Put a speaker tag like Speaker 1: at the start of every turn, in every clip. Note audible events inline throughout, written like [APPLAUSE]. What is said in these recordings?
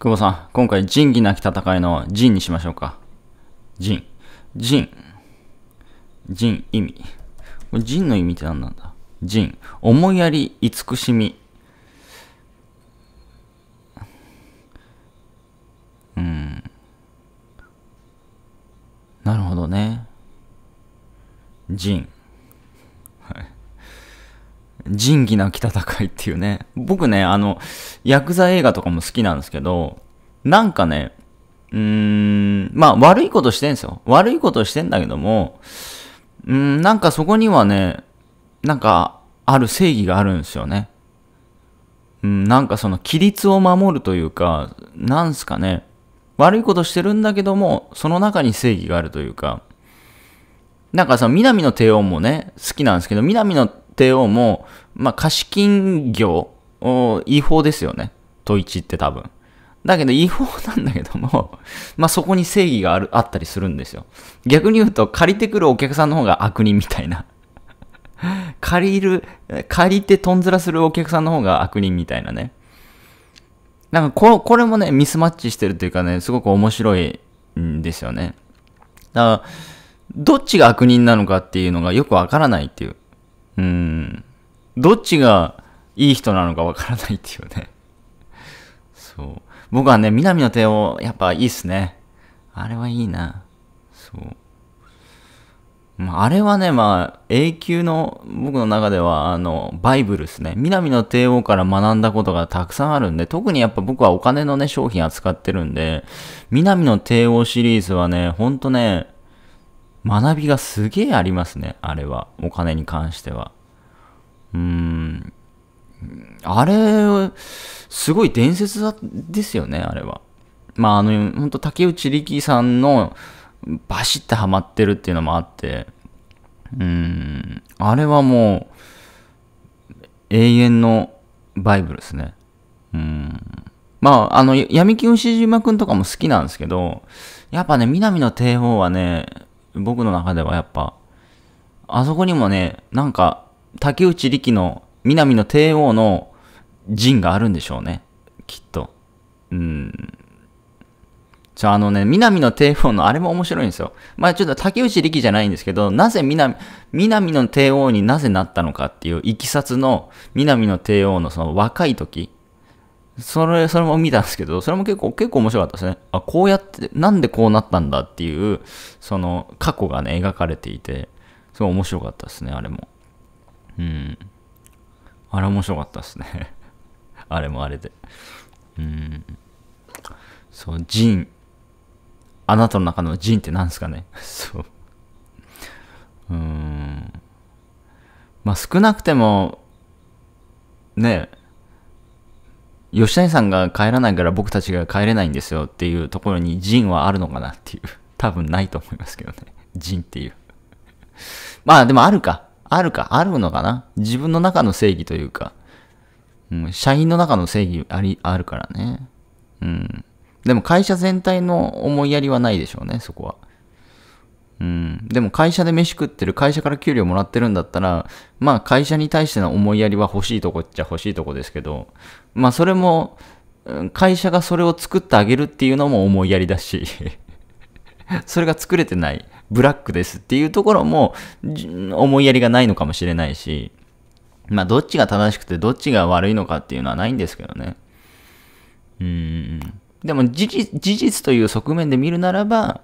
Speaker 1: 久保さん、今回仁義なき戦いの仁にしましょうか。仁。仁。仁意味。仁の意味って何なんだ仁。思いやり、慈しみ。うん。なるほどね。仁。仁義なき戦いっていうね。僕ね、あの、ヤクザ映画とかも好きなんですけど、なんかね、うーん、まあ悪いことしてんすよ。悪いことしてんだけども、うーん、なんかそこにはね、なんかある正義があるんですよね。うん、なんかその規律を守るというか、なんすかね、悪いことしてるんだけども、その中に正義があるというか、なんかその南の帝王もね、好きなんですけど、南の帝王も、まあ、貸金業、違法ですよね。都一って多分。だけど違法なんだけども、[LAUGHS] まあ、そこに正義があるあったりするんですよ。逆に言うと、借りてくるお客さんの方が悪人みたいな。[LAUGHS] 借りる、借りてとんずらするお客さんの方が悪人みたいなね。なんかこ、これもね、ミスマッチしてるというかね、すごく面白いんですよね。だから、どっちが悪人なのかっていうのがよくわからないっていう。うん。どっちがいい人なのかわからないっていうね。そう。僕はね、南の帝王、やっぱいいっすね。あれはいいな。そう。まあ、あれはね、まあ、永久の僕の中では、あの、バイブルですね。南の帝王から学んだことがたくさんあるんで、特にやっぱ僕はお金のね、商品扱ってるんで、南の帝王シリーズはね、ほんとね、学びがすげえありますね、あれは。お金に関しては。うーん。あれ、すごい伝説ですよね、あれは。まあ、あの、ほんと竹内力さんのバシッてハマってるっていうのもあって、うん、あれはもう、永遠のバイブルですね。うん。まあ、あの、闇金牛島くんとかも好きなんですけど、やっぱね、南の帝王はね、僕の中ではやっぱ、あそこにもね、なんか、竹内力の、南の帝王の陣があるんでしょうね。きっと。うん。じゃあ、あのね、南の帝王の、あれも面白いんですよ。まあちょっと竹内力じゃないんですけど、なぜ南、南の帝王になぜなったのかっていう、いきさつの、南の帝王のその若い時、それ、それも見たんですけど、それも結構、結構面白かったですね。あ、こうやって、なんでこうなったんだっていう、その、過去がね、描かれていて、すごい面白かったですね、あれも。うん。あれ面白かったですね。[LAUGHS] あれもあれで。うん。そう、ジン。あなたの中のジンって何ですかね。[LAUGHS] そう。うん。まあ少なくても、ね、吉谷さんが帰らないから僕たちが帰れないんですよっていうところに人はあるのかなっていう。[LAUGHS] 多分ないと思いますけどね。人っていう。まあでもあるか。あるか。あるのかな。自分の中の正義というか。うん、社員の中の正義あり、あるからね。うん。でも会社全体の思いやりはないでしょうね、そこは。うん、でも会社で飯食ってる、会社から給料もらってるんだったら、まあ会社に対しての思いやりは欲しいとこっちゃ欲しいとこですけど、まあそれも、会社がそれを作ってあげるっていうのも思いやりだし [LAUGHS] それが作れてない、ブラックですっていうところも思いやりがないのかもしれないし、まあどっちが正しくてどっちが悪いのかっていうのはないんですけどね。うん。でも事実という側面で見るならば、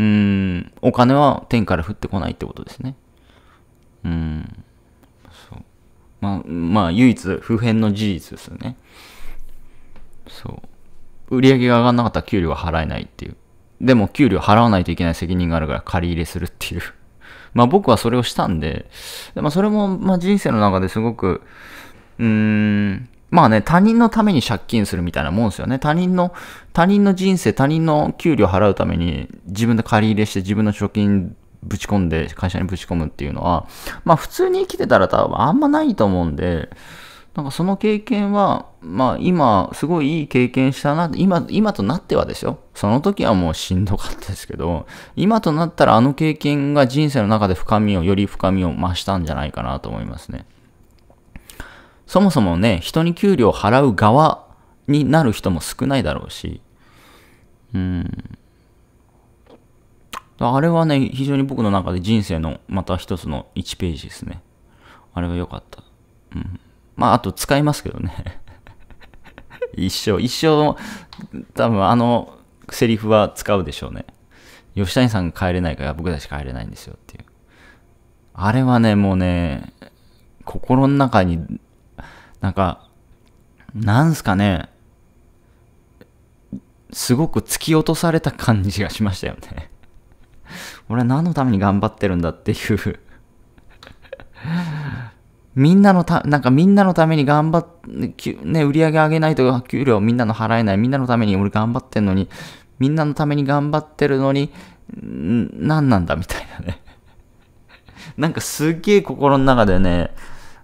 Speaker 1: うん、お金は天から降ってこないってことですね。うん。そう。まあ、まあ、唯一普遍の事実ですよね。そう。売り上げが上がらなかったら給料は払えないっていう。でも給料払わないといけない責任があるから借り入れするっていう。[LAUGHS] まあ僕はそれをしたんで、でもそれもまあ人生の中ですごく、うーん、まあね、他人のために借金するみたいなもんですよね。他人の、他人の人生、他人の給料払うために自分で借り入れして自分の貯金ぶち込んで、会社にぶち込むっていうのは、まあ普通に生きてたら多分あんまないと思うんで、なんかその経験は、まあ今、すごいいい経験したな、今、今となってはですよ。その時はもうしんどかったですけど、今となったらあの経験が人生の中で深みを、より深みを増したんじゃないかなと思いますね。そもそもね、人に給料を払う側になる人も少ないだろうし、うん。あれはね、非常に僕の中で人生のまた一つの1ページですね。あれは良かった。うん。まあ、あと使いますけどね。[LAUGHS] 一生、一生、多分あのセリフは使うでしょうね。吉谷さんが帰れないから僕たち帰れないんですよっていう。あれはね、もうね、心の中になんか、なんすかね、すごく突き落とされた感じがしましたよね [LAUGHS] 俺は何のために頑張ってるんだっていうみんなのた、なんかみんなのために頑張っ、ね、売り上げ上げないと給料みんなの払えない、みんなのために俺頑張ってんのに、みんなのために頑張ってるのに、ん何なんだみたいなねなんかすっげえ心の中でね、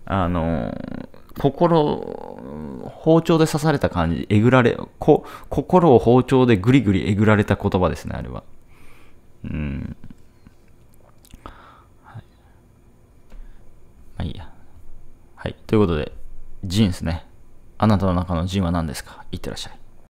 Speaker 1: あのー、心、包丁で刺された感じ、えぐられ、こ、心を包丁でぐりぐりえぐられた言葉ですね、あれは。うん。はい。まあいいや。はい。ということで、ジンですね。あなたの中のジンは何ですかいってらっしゃい。